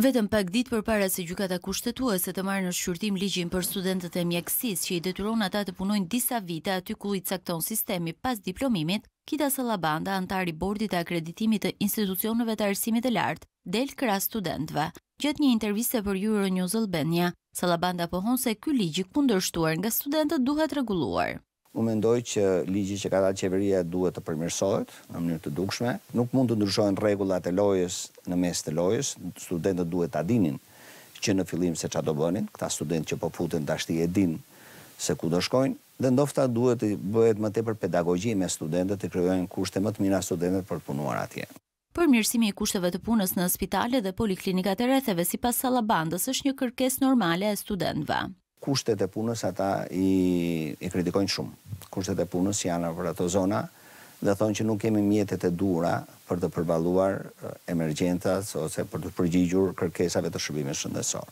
Vetëm pak ditë për para se gjukata kushtetuese të marrë në shqyrtim ligjin për studentët e mjekësis që i detyron ata të punojnë disa vite aty ku i cakton sistemi pas diplomimit, Kita Salabanda, antari bordit e akreditimit të institucionëve të arsimit e lartë, del këra studentëve. Gjëtë një interviste për Euro News Albania, Salabanda pohon se ky ligjë kundërshtuar nga studentët duhet reguluar. Më mendoj që ligji që ka dalë qeveria duhet të përmirësohet në mënyrë të dukshme. Nuk mund të ndryshojnë rregullat e lojës në mes të lojës. Studentët duhet të dinin që në fillim se çfarë do bënin. Këta studentë që po futen dashti e din se ku do shkojnë dhe ndofta duhet të bëhet më tepër pedagogji me studentët të krijojnë kushte më të mira studentëve për punuar atje. Përmirësimi i kushteve të punës në spitale dhe poliklinikat e rrethëve sipas Sallabandës është një kërkesë normale e studentëve kushtet e punës ata i, kritikojnë shumë. Kushtet e punës janë për ato zona dhe thonë që nuk kemi mjetet e dura për të përbaluar eh, emergjentat ose për të përgjigjur kërkesave të shërbimit shëndesor.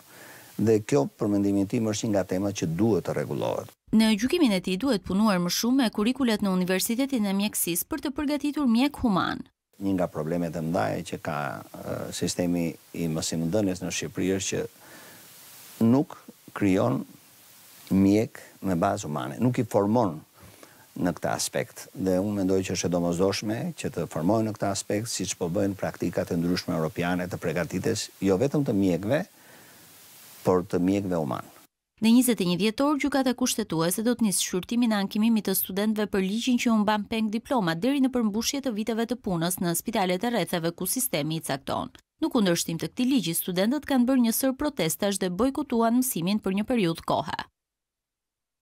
Dhe kjo përmendimin tim është nga temat që duhet të rregullohet. Në gjykimin e tij duhet punuar më shumë me kurrikulat në Universitetin e Mjekësisë për të përgatitur mjek human. Një nga problemet e mëdha që ka eh, sistemi i mësimdhënies në Shqipëri është që nuk krijon mjek me bazë humane. Nuk i formon në këtë aspekt. Dhe unë mendoj që është e domozdoshme që të formojnë në këtë aspekt, si që po bëjnë praktikat e ndryshme europiane të pregatites, jo vetëm të mjekve, por të mjekve umane. Në 21 vjetor, gjukat e kushtetuese do të njësë shqyrtimi në ankimimi të studentve për ligjin që unë ban peng diploma deri në përmbushje të viteve të punës në spitalet e retheve ku sistemi i cakton. Nuk undërshtim të këti ligji, studentët kanë bërë njësër protestash dhe bojkutuan mësimin për një periud kohë.